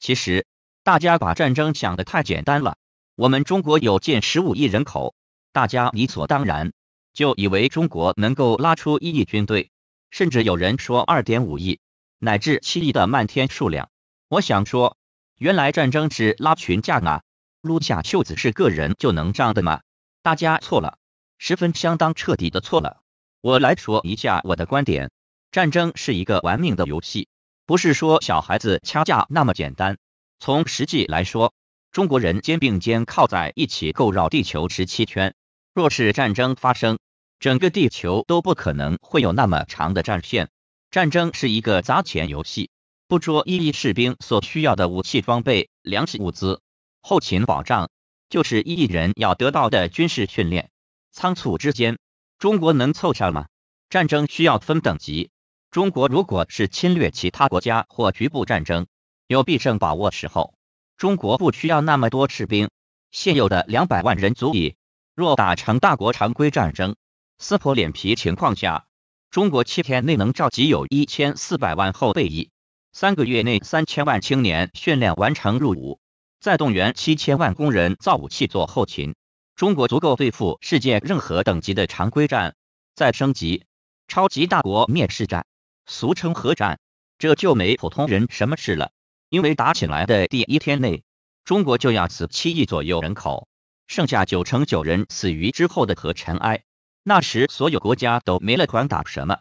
其实，大家把战争想的太简单了。我们中国有近十五亿人口，大家理所当然就以为中国能够拉出一亿军队，甚至有人说二点五亿乃至七亿的漫天数量。我想说，原来战争是拉群架啊，撸下袖子是个人就能上的吗？大家错了，十分相当彻底的错了。我来说一下我的观点：战争是一个玩命的游戏。不是说小孩子掐架那么简单。从实际来说，中国人肩并肩靠在一起够绕地球十七圈。若是战争发生，整个地球都不可能会有那么长的战线。战争是一个砸钱游戏，不捉一亿士兵所需要的武器装备、粮食物资、后勤保障，就是一亿人要得到的军事训练。仓促之间，中国能凑上吗？战争需要分等级。中国如果是侵略其他国家或局部战争有必胜把握时候，中国不需要那么多士兵，现有的两百万人足矣。若打成大国常规战争，撕破脸皮情况下，中国七天内能召集有一千四百万后备役，三个月内三千万青年训练完成入伍，再动员七千万工人造武器做后勤，中国足够对付世界任何等级的常规战。再升级，超级大国灭世战。俗称核战，这就没普通人什么事了，因为打起来的第一天内，中国就要死七亿左右人口，剩下九成九人死于之后的核尘埃。那时所有国家都没了，管打什么。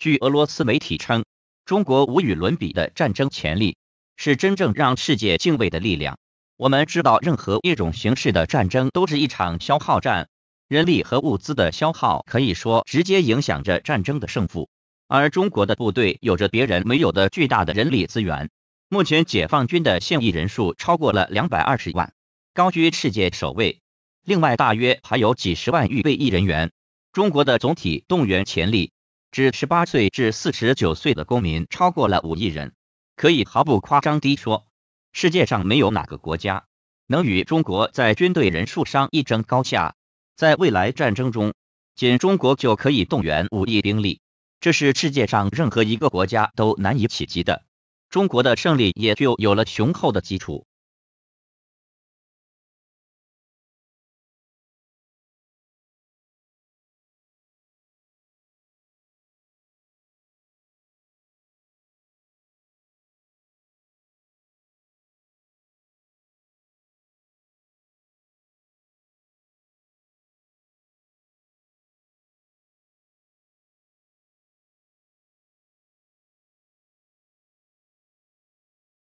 据俄罗斯媒体称，中国无与伦比的战争潜力是真正让世界敬畏的力量。我们知道，任何一种形式的战争都是一场消耗战，人力和物资的消耗可以说直接影响着战争的胜负。而中国的部队有着别人没有的巨大的人力资源。目前，解放军的现役人数超过了两百二十万，高居世界首位。另外，大约还有几十万预备役人员。中国的总体动员潜力，指十八岁至四十九岁的公民超过了五亿人。可以毫不夸张地说，世界上没有哪个国家能与中国在军队人数上一争高下。在未来战争中，仅中国就可以动员五亿兵力。这是世界上任何一个国家都难以企及的，中国的胜利也就有了雄厚的基础。